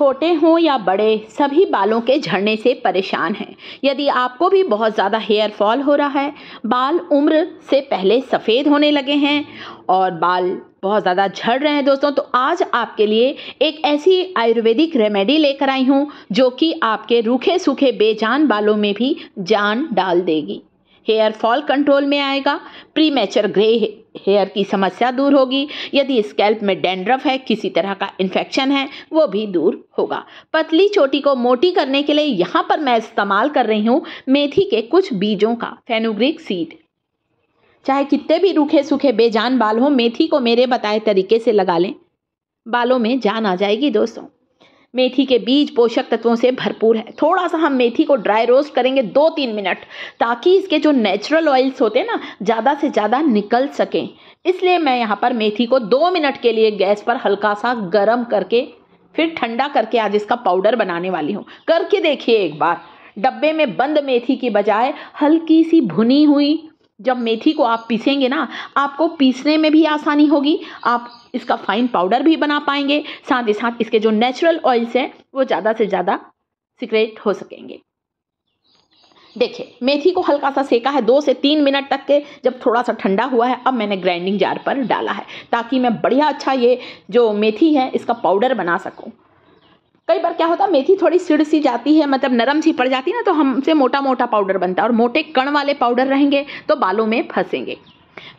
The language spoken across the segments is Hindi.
छोटे हों या बड़े सभी बालों के झड़ने से परेशान हैं यदि आपको भी बहुत ज़्यादा हेयर फॉल हो रहा है बाल उम्र से पहले सफ़ेद होने लगे हैं और बाल बहुत ज़्यादा झड़ रहे हैं दोस्तों तो आज आपके लिए एक ऐसी आयुर्वेदिक रेमेडी लेकर आई हूँ जो कि आपके रूखे सूखे बेजान बालों में भी जान डाल देगी हेयर फॉल कंट्रोल में आएगा प्री मैचर ग्रे हेयर की समस्या दूर होगी यदि स्कैल्प में डेंड्रफ है किसी तरह का इन्फेक्शन है वो भी दूर होगा पतली चोटी को मोटी करने के लिए यहाँ पर मैं इस्तेमाल कर रही हूँ मेथी के कुछ बीजों का फेनुग्रिक सीड चाहे कितने भी रूखे सूखे बेजान बाल हों मेथी को मेरे बताए तरीके से लगा लें बालों में जान आ जाएगी दोस्तों मेथी के बीज पोषक तत्वों से भरपूर है थोड़ा सा हम मेथी को ड्राई रोस्ट करेंगे दो तीन मिनट ताकि इसके जो नेचुरल ऑयल्स होते हैं ना ज़्यादा से ज़्यादा निकल सकें इसलिए मैं यहाँ पर मेथी को दो मिनट के लिए गैस पर हल्का सा गर्म करके फिर ठंडा करके आज इसका पाउडर बनाने वाली हूँ करके देखिए एक बार डब्बे में बंद मेथी की बजाय हल्की सी भुनी हुई जब मेथी को आप पीसेंगे ना आपको पीसने में भी आसानी होगी आप इसका फाइन पाउडर भी बना पाएंगे साथ ही साथ इसके जो नेचुरल ऑयल्स हैं वो ज़्यादा से ज़्यादा सिक्रेट हो सकेंगे देखिए मेथी को हल्का सा सेका है दो से तीन मिनट तक के जब थोड़ा सा ठंडा हुआ है अब मैंने ग्राइंडिंग जार पर डाला है ताकि मैं बढ़िया अच्छा ये जो मेथी है इसका पाउडर बना सकूँ कई बार क्या होता है मेथी थोड़ी सिड़ सी जाती है मतलब नरम सी पड़ जाती है ना तो हमसे मोटा मोटा पाउडर बनता है और मोटे कण वाले पाउडर रहेंगे तो बालों में फंसेंगे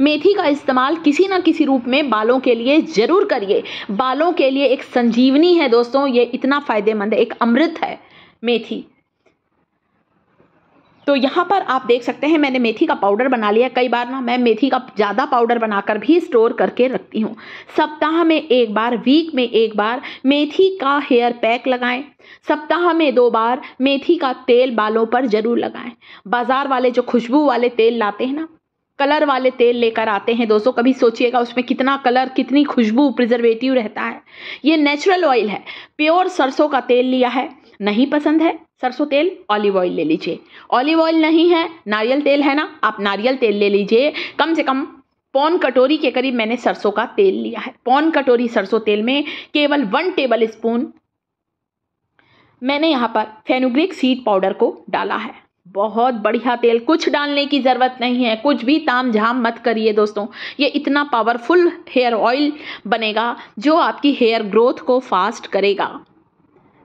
मेथी का इस्तेमाल किसी ना किसी रूप में बालों के लिए ज़रूर करिए बालों के लिए एक संजीवनी है दोस्तों ये इतना फ़ायदेमंद है एक अमृत है मेथी तो यहाँ पर आप देख सकते हैं मैंने मेथी का पाउडर बना लिया कई बार ना मैं मेथी का ज़्यादा पाउडर बनाकर भी स्टोर करके रखती हूँ सप्ताह में एक बार वीक में एक बार मेथी का हेयर पैक लगाएं सप्ताह में दो बार मेथी का तेल बालों पर ज़रूर लगाएं बाज़ार वाले जो खुशबू वाले तेल लाते हैं ना कलर वाले तेल लेकर आते हैं दोस्तों कभी सोचिएगा उसमें कितना कलर कितनी खुशबू प्रिजर्वेटिव रहता है ये नेचुरल ऑयल है प्योर सरसों का तेल लिया है नहीं पसंद है सरसों तेल ऑलिव ऑयल ले लीजिए ऑलिव ऑयल नहीं है नारियल तेल है ना आप नारियल तेल ले लीजिए कम से कम पौन कटोरी के करीब मैंने सरसों का तेल लिया है पौन कटोरी सरसों तेल में केवल वन टेबल स्पून मैंने यहाँ पर फेनुग्रिक सीड पाउडर को डाला है बहुत बढ़िया तेल कुछ डालने की ज़रूरत नहीं है कुछ भी ताम झाम मत करिए दोस्तों ये इतना पावरफुल हेयर ऑयल बनेगा जो आपकी हेयर ग्रोथ को फास्ट करेगा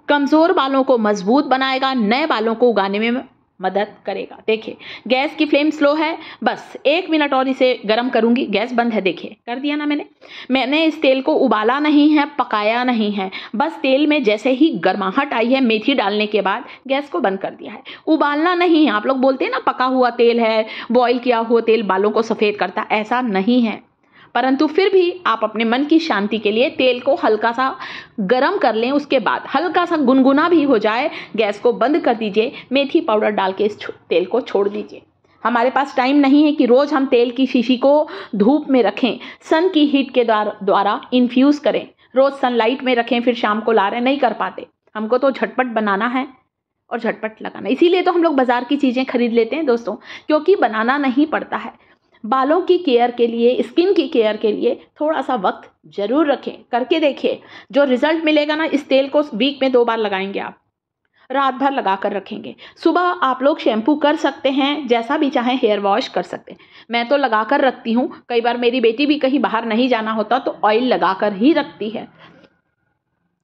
कमज़ोर बालों को मजबूत बनाएगा नए बालों को उगाने में मदद करेगा देखिए गैस की फ्लेम स्लो है बस एक मिनट और इसे गर्म करूंगी गैस बंद है देखिए कर दिया ना मैंने मैंने इस तेल को उबाला नहीं है पकाया नहीं है बस तेल में जैसे ही गर्माहट आई है मेथी डालने के बाद गैस को बंद कर दिया है उबालना नहीं है आप लोग बोलते हैं ना पका हुआ तेल है बॉयल किया हुआ तेल बालों को सफ़ेद करता ऐसा नहीं है परंतु फिर भी आप अपने मन की शांति के लिए तेल को हल्का सा गर्म कर लें उसके बाद हल्का सा गुनगुना भी हो जाए गैस को बंद कर दीजिए मेथी पाउडर डाल के इस तेल को छोड़ दीजिए हमारे पास टाइम नहीं है कि रोज़ हम तेल की शीशी को धूप में रखें सन की हीट के द्वारा इन्फ्यूज़ करें रोज़ सनलाइट में रखें फिर शाम को ला रहे नहीं कर पाते हमको तो झटपट बनाना है और झटपट लगाना इसीलिए तो हम लोग बाज़ार की चीज़ें खरीद लेते हैं दोस्तों क्योंकि बनाना नहीं पड़ता है बालों की केयर के लिए स्किन की केयर के लिए थोड़ा सा वक्त जरूर रखें करके देखिए जो रिजल्ट मिलेगा ना इस तेल को वीक में दो बार लगाएंगे आप रात भर लगा कर रखेंगे सुबह आप लोग शैम्पू कर सकते हैं जैसा भी चाहें हेयर वॉश कर सकते हैं मैं तो लगा कर रखती हूँ कई बार मेरी बेटी भी कहीं बाहर नहीं जाना होता तो ऑयल लगा कर ही रखती है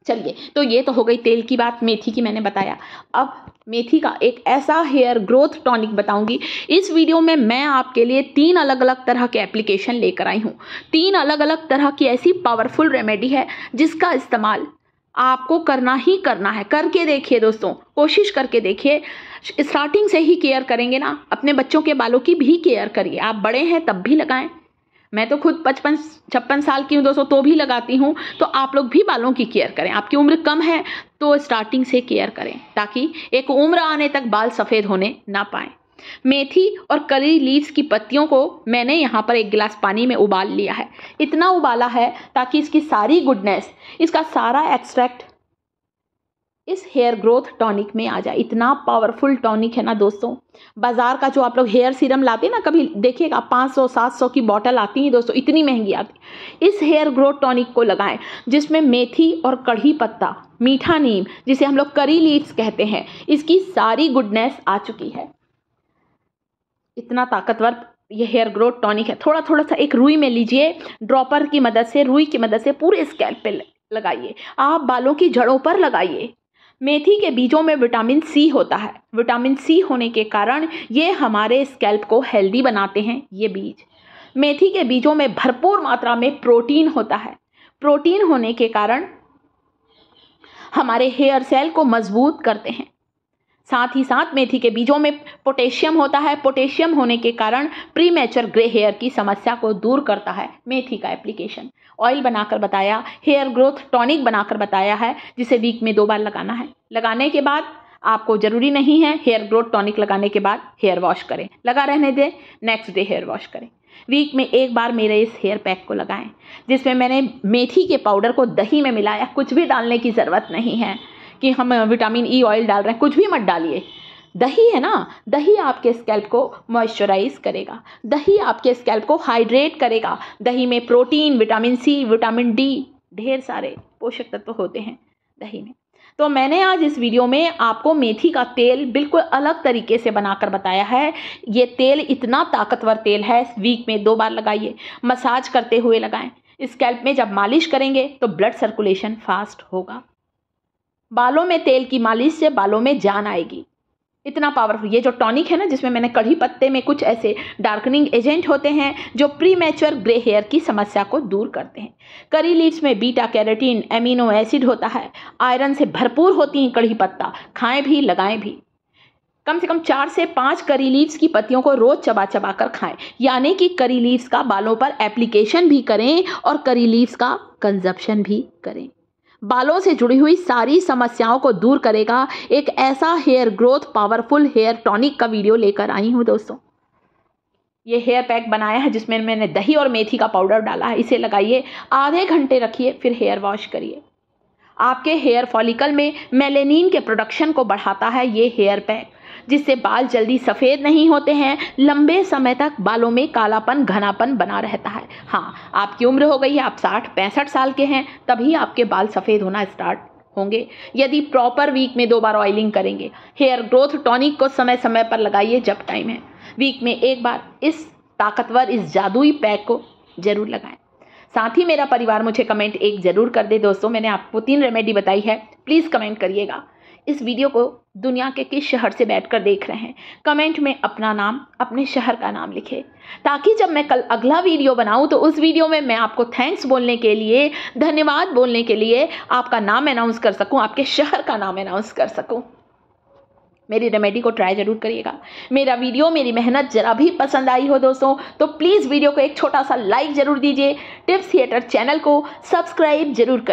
चलिए तो ये तो हो गई तेल की बात मेथी की मैंने बताया अब मेथी का एक ऐसा हेयर ग्रोथ टॉनिक बताऊंगी इस वीडियो में मैं आपके लिए तीन अलग अलग तरह के एप्लीकेशन लेकर आई हूँ तीन अलग अलग तरह की ऐसी पावरफुल रेमेडी है जिसका इस्तेमाल आपको करना ही करना है करके देखिए दोस्तों कोशिश करके देखिए स्टार्टिंग से ही केयर करेंगे ना अपने बच्चों के बालों की भी केयर करिए आप बड़े हैं तब भी लगाएं मैं तो खुद पचपन छप्पन साल की हूँ दोस्तों तो भी लगाती हूँ तो आप लोग भी बालों की केयर करें आपकी उम्र कम है तो स्टार्टिंग से केयर करें ताकि एक उम्र आने तक बाल सफ़ेद होने ना पाए मेथी और करी लीव्स की पत्तियों को मैंने यहाँ पर एक गिलास पानी में उबाल लिया है इतना उबाला है ताकि इसकी सारी गुडनेस इसका सारा एक्सट्रैक्ट इस हेयर ग्रोथ टॉनिक में आ जाए इतना पावरफुल टॉनिक है ना दोस्तों बाजार का जो आप लोग हेयर सीरम लाते हैं ना कभी देखिएगा 500 700 की बॉटल आती है दोस्तों इतनी महंगी आती इस हेयर ग्रोथ टॉनिक को लगाएं जिसमें मेथी और कढ़ी पत्ता मीठा नीम जिसे हम लोग करी लीव्स कहते हैं इसकी सारी गुडनेस आ चुकी है इतना ताकतवर यह हेयर ग्रोथ टॉनिक है थोड़ा थोड़ा सा एक रुई में लीजिए ड्रॉपर की मदद से रुई की मदद से पूरे स्कैल्प पे लगाइए आप बालों की जड़ों पर लगाइए मेथी के बीजों में विटामिन सी होता है विटामिन सी होने के कारण ये हमारे स्कैल्प को हेल्दी बनाते हैं ये बीज मेथी के बीजों में भरपूर मात्रा में प्रोटीन होता है प्रोटीन होने के कारण हमारे हेयर सेल को मजबूत करते हैं साथ ही साथ मेथी के बीजों में पोटेशियम होता है पोटेशियम होने के कारण प्री ग्रे हेयर की समस्या को दूर करता है मेथी का एप्लीकेशन ऑयल बनाकर बताया हेयर ग्रोथ टॉनिक बनाकर बताया है जिसे वीक में दो बार लगाना है लगाने के बाद आपको जरूरी नहीं है हेयर ग्रोथ टॉनिक लगाने के बाद हेयर वॉश करें लगा रहने दें नेक्स्ट डे हेयर वॉश करें वीक में एक बार मेरे इस हेयर पैक को लगाएं जिसमें मैंने मेथी के पाउडर को दही में मिलाया कुछ भी डालने की ज़रूरत नहीं है कि हम विटामिन ई ऑयल डाल रहे हैं कुछ भी मत डालिए दही है ना दही आपके स्कैल्प को मॉइस्चराइज करेगा दही आपके स्कैल्प को हाइड्रेट करेगा दही में protein vitamin C vitamin D ढेर सारे पोषक तत्व होते हैं दही में तो मैंने आज इस वीडियो में आपको मेथी का तेल बिल्कुल अलग तरीके से बनाकर बताया है ये तेल इतना ताकतवर तेल है वीक में दो बार लगाइए मसाज करते हुए लगाएं स्कैल्प में जब मालिश करेंगे तो ब्लड सर्कुलेशन फास्ट होगा बालों में तेल की मालिश से बालों में जान आएगी इतना पावरफुल ये जो टॉनिक है ना जिसमें मैंने कढ़ी पत्ते में कुछ ऐसे डार्कनिंग एजेंट होते हैं जो प्री मैच्योर ग्रे हेयर की समस्या को दूर करते हैं करी लीव्स में बीटा कैरेटीन एमिनो एसिड होता है आयरन से भरपूर होती हैं कढ़ी पत्ता खाएं भी लगाएं भी कम से कम चार से पाँच करी लीव्स की पत्तियों को रोज चबा चबा कर खाएं यानी कि करी लीव्स का बालों पर एप्लीकेशन भी करें और करी लीव्स का कंजप्शन भी करें बालों से जुड़ी हुई सारी समस्याओं को दूर करेगा एक ऐसा hair growth powerful hair tonic का वीडियो लेकर आई हूँ दोस्तों ये हेयर पैक बनाया है जिसमें मैंने दही और मेथी का पाउडर डाला है इसे लगाइए आधे घंटे रखिए फिर हेयर वॉश करिए आपके हेयर फॉलिकल में मेलेनिन के प्रोडक्शन को बढ़ाता है ये हेयर पैक जिससे बाल जल्दी सफ़ेद नहीं होते हैं लंबे समय तक बालों में कालापन घनापन बना रहता है हाँ आपकी उम्र हो गई है आप साठ पैंसठ साल के हैं तभी आपके बाल सफ़ेद होना स्टार्ट होंगे यदि प्रॉपर वीक में दो बार ऑयलिंग करेंगे हेयर ग्रोथ टॉनिक को समय समय पर लगाइए जब टाइम है वीक में एक बार इस ताकतवर इस जादुई पैक को जरूर लगाएं साथ ही मेरा परिवार मुझे कमेंट एक जरूर कर दे दोस्तों मैंने आपको तीन रेमेडी बताई है प्लीज़ कमेंट करिएगा इस वीडियो को दुनिया के किस शहर से बैठकर देख रहे हैं कमेंट में अपना नाम अपने शहर का नाम लिखें ताकि जब मैं कल अगला वीडियो बनाऊं तो उस वीडियो में मैं आपको थैंक्स बोलने के लिए धन्यवाद बोलने के लिए आपका नाम अनाउंस कर सकूं आपके शहर का नाम अनाउंस कर सकूं मेरी रेमेडी को ट्राई ज़रूर करिएगा मेरा वीडियो मेरी मेहनत जरा भी पसंद आई हो दोस्तों तो प्लीज़ वीडियो को एक छोटा सा लाइक ज़रूर दीजिए टिप्स थिएटर चैनल को सब्सक्राइब जरूर करें